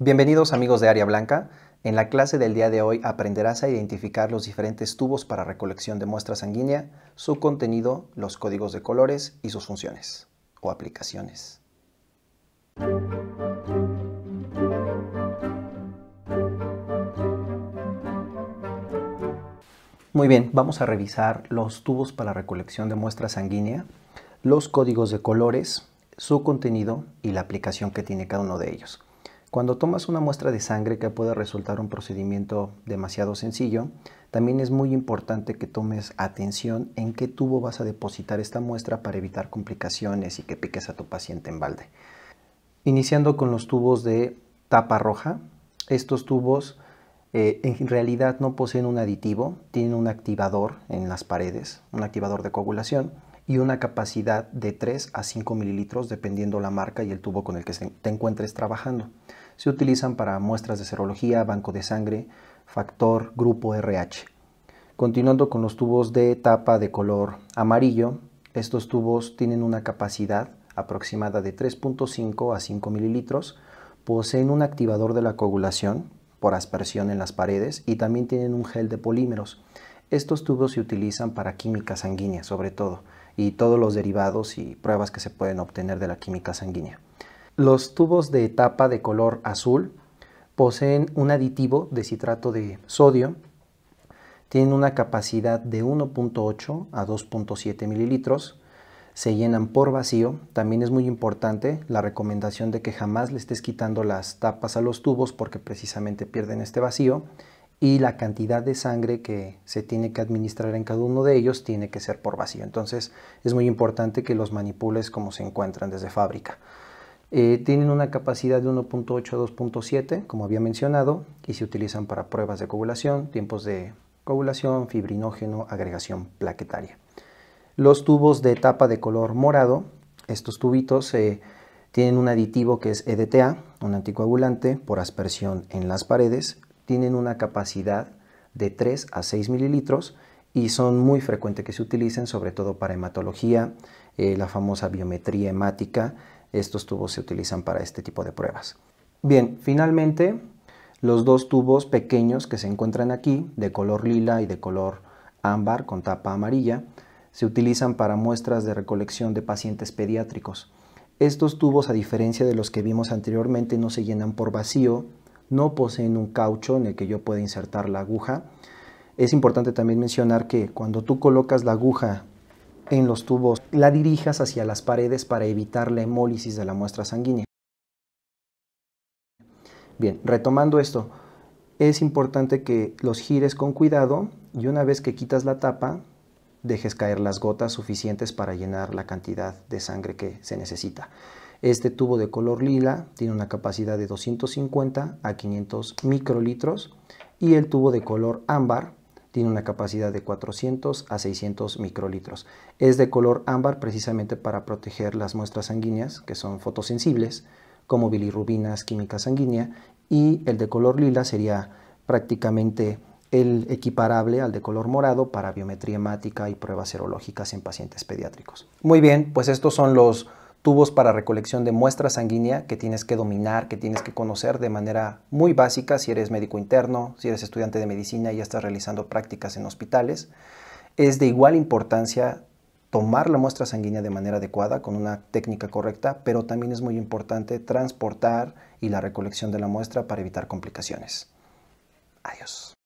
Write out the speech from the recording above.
Bienvenidos amigos de Área Blanca. En la clase del día de hoy aprenderás a identificar los diferentes tubos para recolección de muestra sanguínea, su contenido, los códigos de colores y sus funciones o aplicaciones. Muy bien, vamos a revisar los tubos para recolección de muestra sanguínea, los códigos de colores, su contenido y la aplicación que tiene cada uno de ellos. Cuando tomas una muestra de sangre que puede resultar un procedimiento demasiado sencillo, también es muy importante que tomes atención en qué tubo vas a depositar esta muestra para evitar complicaciones y que piques a tu paciente en balde. Iniciando con los tubos de tapa roja, estos tubos eh, en realidad no poseen un aditivo, tienen un activador en las paredes, un activador de coagulación y una capacidad de 3 a 5 mililitros dependiendo la marca y el tubo con el que te encuentres trabajando. Se utilizan para muestras de serología, banco de sangre, factor, grupo RH. Continuando con los tubos de tapa de color amarillo, estos tubos tienen una capacidad aproximada de 3.5 a 5 mililitros, poseen un activador de la coagulación por aspersión en las paredes y también tienen un gel de polímeros. Estos tubos se utilizan para química sanguínea sobre todo y todos los derivados y pruebas que se pueden obtener de la química sanguínea. Los tubos de tapa de color azul poseen un aditivo de citrato de sodio, tienen una capacidad de 1.8 a 2.7 mililitros, se llenan por vacío. También es muy importante la recomendación de que jamás le estés quitando las tapas a los tubos porque precisamente pierden este vacío y la cantidad de sangre que se tiene que administrar en cada uno de ellos tiene que ser por vacío. Entonces es muy importante que los manipules como se encuentran desde fábrica. Eh, tienen una capacidad de 1.8 a 2.7, como había mencionado, y se utilizan para pruebas de coagulación, tiempos de coagulación, fibrinógeno, agregación plaquetaria. Los tubos de tapa de color morado, estos tubitos eh, tienen un aditivo que es EDTA, un anticoagulante por aspersión en las paredes, tienen una capacidad de 3 a 6 mililitros y son muy frecuentes que se utilicen, sobre todo para hematología, eh, la famosa biometría hemática. Estos tubos se utilizan para este tipo de pruebas. Bien, finalmente, los dos tubos pequeños que se encuentran aquí, de color lila y de color ámbar con tapa amarilla, se utilizan para muestras de recolección de pacientes pediátricos. Estos tubos, a diferencia de los que vimos anteriormente, no se llenan por vacío, no poseen un caucho en el que yo pueda insertar la aguja. Es importante también mencionar que cuando tú colocas la aguja en los tubos, la dirijas hacia las paredes para evitar la hemólisis de la muestra sanguínea. Bien, retomando esto, es importante que los gires con cuidado y una vez que quitas la tapa, dejes caer las gotas suficientes para llenar la cantidad de sangre que se necesita. Este tubo de color lila tiene una capacidad de 250 a 500 microlitros y el tubo de color ámbar tiene una capacidad de 400 a 600 microlitros. Es de color ámbar precisamente para proteger las muestras sanguíneas que son fotosensibles, como bilirrubinas, química sanguínea, y el de color lila sería prácticamente el equiparable al de color morado para biometría hemática y pruebas serológicas en pacientes pediátricos. Muy bien, pues estos son los tubos para recolección de muestra sanguínea que tienes que dominar, que tienes que conocer de manera muy básica si eres médico interno, si eres estudiante de medicina y ya estás realizando prácticas en hospitales. Es de igual importancia tomar la muestra sanguínea de manera adecuada, con una técnica correcta, pero también es muy importante transportar y la recolección de la muestra para evitar complicaciones. Adiós.